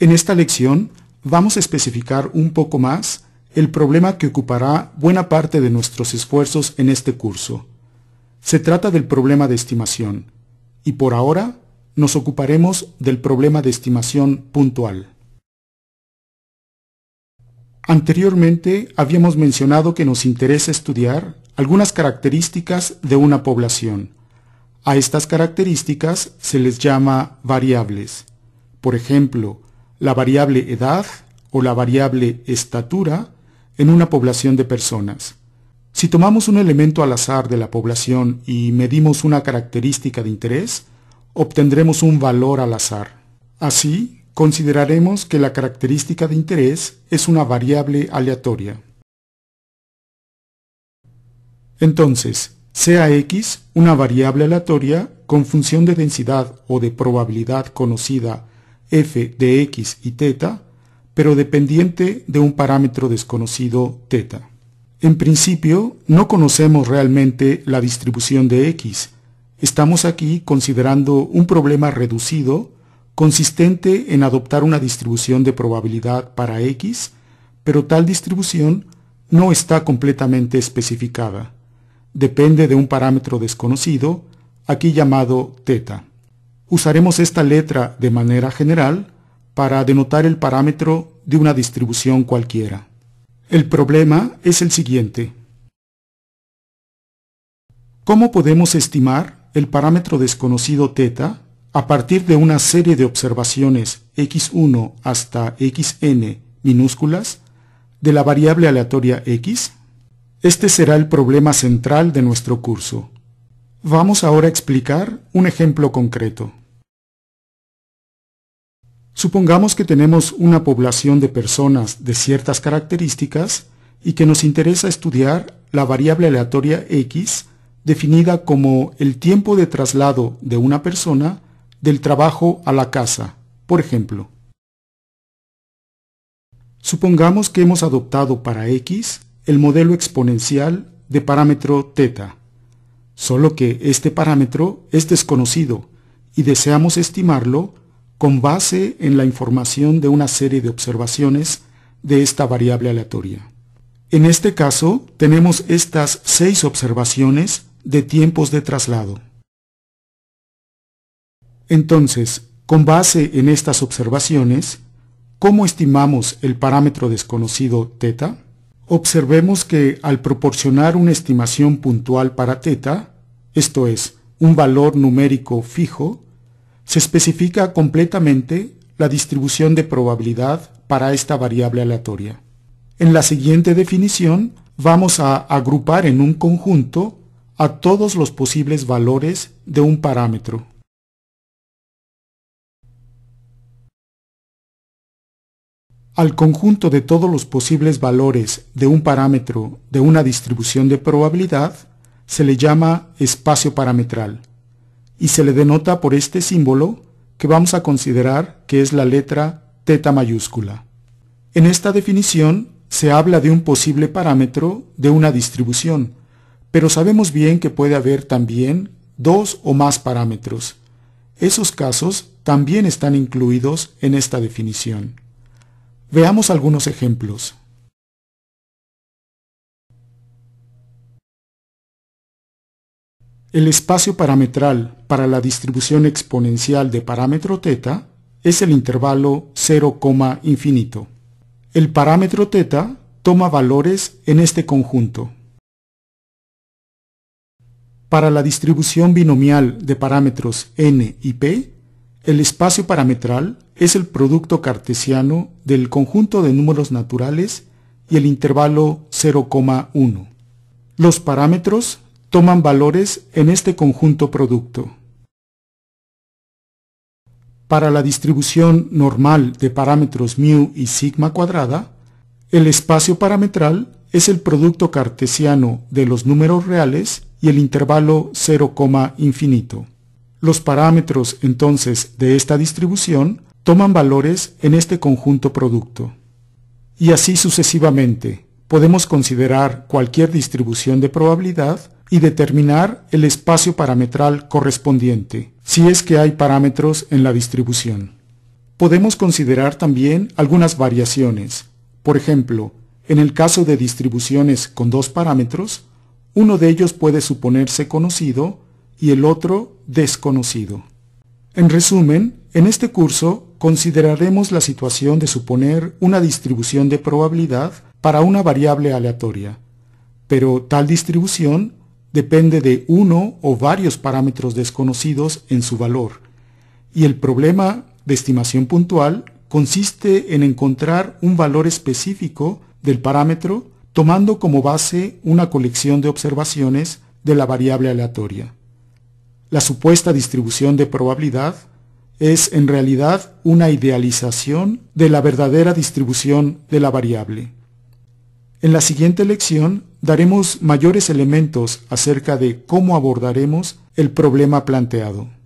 En esta lección vamos a especificar un poco más el problema que ocupará buena parte de nuestros esfuerzos en este curso. Se trata del problema de estimación, y por ahora nos ocuparemos del problema de estimación puntual. Anteriormente habíamos mencionado que nos interesa estudiar algunas características de una población. A estas características se les llama variables. Por ejemplo, la variable edad o la variable estatura en una población de personas. Si tomamos un elemento al azar de la población y medimos una característica de interés, obtendremos un valor al azar. Así, consideraremos que la característica de interés es una variable aleatoria. Entonces, sea x una variable aleatoria con función de densidad o de probabilidad conocida f de x y θ, pero dependiente de un parámetro desconocido θ. En principio, no conocemos realmente la distribución de x. Estamos aquí considerando un problema reducido, consistente en adoptar una distribución de probabilidad para x, pero tal distribución no está completamente especificada. Depende de un parámetro desconocido, aquí llamado teta. Usaremos esta letra de manera general para denotar el parámetro de una distribución cualquiera. El problema es el siguiente. ¿Cómo podemos estimar el parámetro desconocido θ a partir de una serie de observaciones x1 hasta xn minúsculas de la variable aleatoria x? Este será el problema central de nuestro curso. Vamos ahora a explicar un ejemplo concreto. Supongamos que tenemos una población de personas de ciertas características y que nos interesa estudiar la variable aleatoria X definida como el tiempo de traslado de una persona del trabajo a la casa, por ejemplo. Supongamos que hemos adoptado para X el modelo exponencial de parámetro θ, solo que este parámetro es desconocido y deseamos estimarlo con base en la información de una serie de observaciones de esta variable aleatoria. En este caso, tenemos estas seis observaciones de tiempos de traslado. Entonces, con base en estas observaciones, ¿cómo estimamos el parámetro desconocido θ? Observemos que al proporcionar una estimación puntual para θ, esto es, un valor numérico fijo, se especifica completamente la distribución de probabilidad para esta variable aleatoria. En la siguiente definición vamos a agrupar en un conjunto a todos los posibles valores de un parámetro. Al conjunto de todos los posibles valores de un parámetro de una distribución de probabilidad se le llama espacio parametral y se le denota por este símbolo que vamos a considerar que es la letra teta mayúscula. En esta definición se habla de un posible parámetro de una distribución, pero sabemos bien que puede haber también dos o más parámetros. Esos casos también están incluidos en esta definición. Veamos algunos ejemplos. El espacio parametral para la distribución exponencial de parámetro θ es el intervalo 0, infinito. El parámetro θ toma valores en este conjunto. Para la distribución binomial de parámetros n y p, el espacio parametral es el producto cartesiano del conjunto de números naturales y el intervalo 0,1. Los parámetros toman valores en este conjunto producto. Para la distribución normal de parámetros mu y sigma cuadrada, el espacio parametral es el producto cartesiano de los números reales y el intervalo 0, infinito. Los parámetros entonces de esta distribución toman valores en este conjunto producto. Y así sucesivamente, podemos considerar cualquier distribución de probabilidad y determinar el espacio parametral correspondiente, si es que hay parámetros en la distribución. Podemos considerar también algunas variaciones. Por ejemplo, en el caso de distribuciones con dos parámetros, uno de ellos puede suponerse conocido y el otro desconocido. En resumen, en este curso consideraremos la situación de suponer una distribución de probabilidad para una variable aleatoria, pero tal distribución depende de uno o varios parámetros desconocidos en su valor, y el problema de estimación puntual consiste en encontrar un valor específico del parámetro tomando como base una colección de observaciones de la variable aleatoria. La supuesta distribución de probabilidad es en realidad una idealización de la verdadera distribución de la variable. En la siguiente lección daremos mayores elementos acerca de cómo abordaremos el problema planteado.